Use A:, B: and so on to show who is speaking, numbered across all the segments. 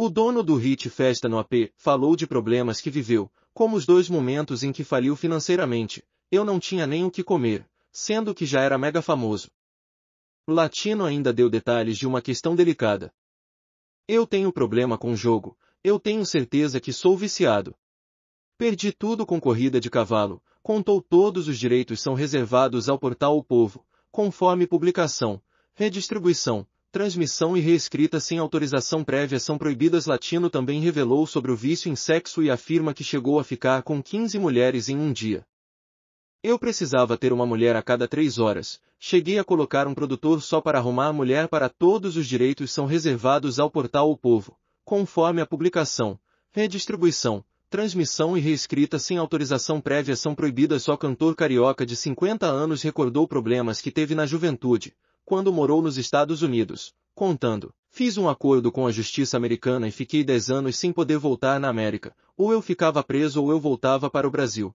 A: O dono do HIT Festa no AP falou de problemas que viveu, como os dois momentos em que faliu financeiramente, eu não tinha nem o que comer, sendo que já era mega famoso. Latino ainda deu detalhes de uma questão delicada. Eu tenho problema com o jogo, eu tenho certeza que sou viciado. Perdi tudo com corrida de cavalo, contou todos os direitos são reservados ao portal O Povo, conforme publicação, redistribuição, Transmissão e reescrita sem autorização prévia são proibidas. Latino também revelou sobre o vício em sexo e afirma que chegou a ficar com 15 mulheres em um dia. Eu precisava ter uma mulher a cada três horas, cheguei a colocar um produtor só para arrumar a mulher para todos os direitos são reservados ao portal O Povo, conforme a publicação, redistribuição, transmissão e reescrita sem autorização prévia são proibidas. Só cantor carioca de 50 anos recordou problemas que teve na juventude, quando morou nos Estados Unidos, contando, fiz um acordo com a justiça americana e fiquei 10 anos sem poder voltar na América, ou eu ficava preso ou eu voltava para o Brasil.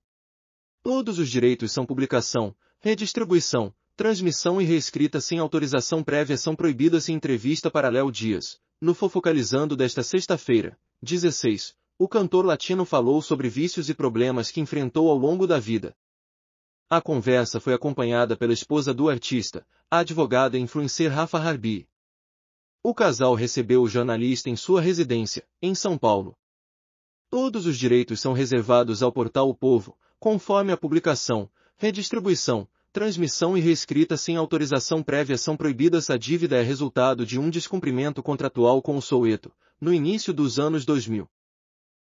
A: Todos os direitos são publicação, redistribuição, transmissão e reescrita sem autorização prévia são proibidas em entrevista para Léo Dias. No Fofocalizando desta sexta-feira, 16, o cantor latino falou sobre vícios e problemas que enfrentou ao longo da vida. A conversa foi acompanhada pela esposa do artista, a advogada influencer Rafa Harbi. O casal recebeu o jornalista em sua residência, em São Paulo. Todos os direitos são reservados ao portal O Povo, conforme a publicação, redistribuição, transmissão e reescrita sem autorização prévia são proibidas. A dívida é resultado de um descumprimento contratual com o Soueto, no início dos anos 2000.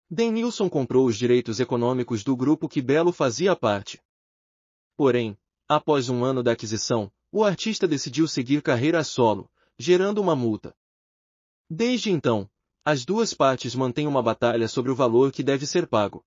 A: Denilson comprou os direitos econômicos do grupo que Belo fazia parte. Porém, após um ano da aquisição, o artista decidiu seguir carreira solo, gerando uma multa. Desde então, as duas partes mantêm uma batalha sobre o valor que deve ser pago.